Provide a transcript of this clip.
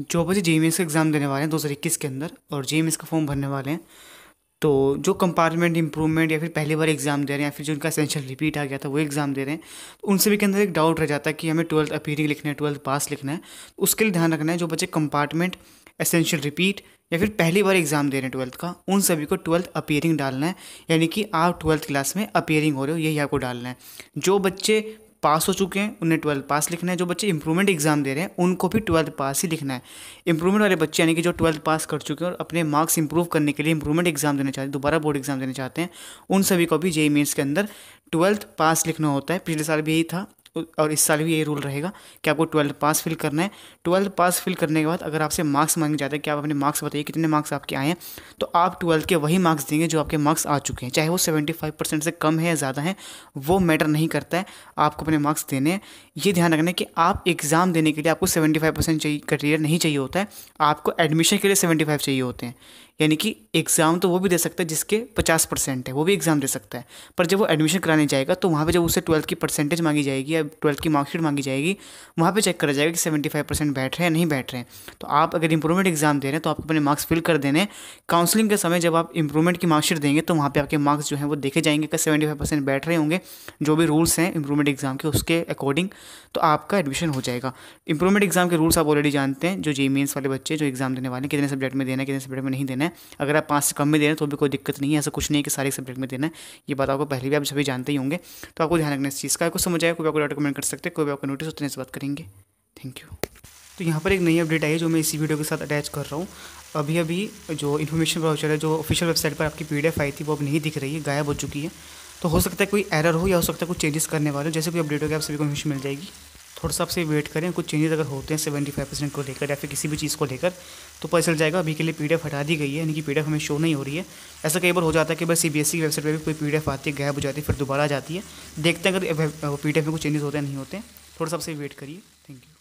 जो बच्चे जे का एग्ज़ाम देने वाले हैं दो हज़ार इक्कीस के अंदर और जे का फॉर्म भरने वाले हैं तो जो कंपार्टमेंट इंप्रूवमेंट या फिर पहली बार एग्ज़ाम दे रहे हैं या फिर जो उनका असेंशियल रिपीट आ गया था वो एग्ज़ाम दे रहे हैं तो उन सभी के अंदर एक डाउट रह जाता है कि हमें ट्वेल्थ अपीरिंग लिखना है ट्वेल्थ पास लिखना है तो उसके लिए ध्यान रखना है जो बच्चे कंपार्टमेंट असेंशियल रिपीट या फिर पहली बार एग्ज़ाम दे रहे हैं ट्वेल्थ का उन सभी को ट्वेल्थ अपियरिंग डालना है यानी कि आप ट्वेल्थ क्लास में अपियरिंग हो रहे हो यही आपको डालना है जो बच्चे पास हो चुके हैं उन्हें ट्वेल्थ पास लिखना है जो बच्चे इंप्रूवमेंट एग्जाम दे रहे हैं उनको भी ट्वेल्थ पास ही लिखना है इंप्रूवमेंट वाले बच्चे यानी कि जो ट्वेल्थ पास कर चुके हैं और अपने मार्क्स इंप्रूव करने के लिए इंप्रूवमेंट एग्जाम देना चाहते हैं दोबारा बोर्ड एग्जाम देना चाहते हैं उन सभी को भी जेई मेन्स के अंदर ट्वेल्थ पास लिखना होता है पिछले साल भी यही था और इस साल भी ये रूल रहेगा कि आपको ट्वेल्थ पास फिल करना है ट्वेल्थ पास फिल करने के बाद अगर आपसे मार्क्स मांगे जाते हैं कि आप अपने मार्क्स बताइए कितने मार्क्स आपके आए हैं तो आप ट्वेल्थ के वही मार्क्स देंगे जो आपके मार्क्स आ चुके हैं चाहे वो सेवेंटी फाइव परसेंट से कम है या ज़्यादा है वो मैटर नहीं करता है आपको अपने मार्क्स देने हैं ये ध्यान रखना है कि आप एग्ज़ाम देने के लिए आपको सेवेंटी फाइव परसेंट चाहिए क्लियर नहीं चाहिए होता है आपको एडमिशन के लिए सेवेंटी फाइव चाहिए होते हैं यानी कि एग्ज़ाम तो वो भी दे सकता है जिसके पचास परसेंट है वो भी एग्ज़ाम दे सकता है पर जब वो एडमिशन कराने जाएगा तो वहाँ पे जब उसे ट्वेल्थ की परसेंटेज मांगी जाएगी या ट्वेल्थ की मार्कशीट मांगी जाएगी वहाँ पे चेक करा जाएगा कि सेवेंटी फाइव परसेंट बैठ रहे हैं नहीं बैठ रहे हैं तो आप अगर इंप्रूवमेंट एग्ज़ाम दे रहे हैं तो आप अपने मार्क्स फिल कर देने काउंसलिंग के समय जब आप इंप्रूवमेंट की मार्कशीट देंगे तो वहाँ पर आपके मार्क्स जो है वो देखे जाएंगे कि सेवेंटी फाइव परसेंट बैठ रहे होंगे जो भी रूल्स हैं इंप्रूवमेंट एग्ज़ाम के उसके अकॉर्डिंग तो आपका एडमिशन हो जाएगा इंप्रूवमेंट एग्ज़ाम के रूल्स आप ऑलरेडी जानते हैं जो जे मीनस वाले बच्चे जो एग्ज़ाम देने वाले कितने सब्जेक्ट में देना है कितने सब्जेक्ट में नहीं देना देना है अगर आप पाँच से कम भी दे रहे हैं तो भी कोई दिक्कत नहीं है ऐसा कुछ नहीं है कि सारे सब्जेक्ट में देना है ये बात आपको पहले भी आप सभी जानते ही होंगे तो आपको ध्यान रखना इस चीज़ का आपको समझ आए कोई आपको डाटा कमेंट कर सकते हैं कोई भी आपको नोटिस होते से बात करेंगे थैंक यू तो यहाँ पर एक नई अपडेट आई है जो मैं इसी वीडियो के साथ अटैच कर रहा हूँ अभी अभी जो इन्फॉर्मेशन वाउचर है जो ऑफिशियल वेबसाइट पर आपकी पीडीएफ आई थी वो अब नहीं दिख रही है गायब हो चुकी है तो हो सकता है कोई एरर हो या हो सकता है कुछ चेंजेस करने वाले हो जैसे कोई अपडेट हो गया आप सभी को इन्फॉर्मेशन मिल जाएगी थोड़ा सा आपसे वेट करें कुछ चेंजेस अगर होते हैं सेवेंटी फाइव परसेंट को लेकर या फिर किसी भी चीज़ को लेकर तो पता चल जाएगा अभी के लिए पी हटा दी गई है यानी कि पी हमें शो नहीं हो रही है ऐसा कई बार हो जाता है कि बस सी बी एस की वेबसाइट पर भी कोई पी आती है गायब हो जाती है फिर दोबारा आ जाती है देखते हैं अगर पी में कुछ चेंजेस होते हैं नहीं होते थोड़ा सा आपसे वेट करिए थैंक यू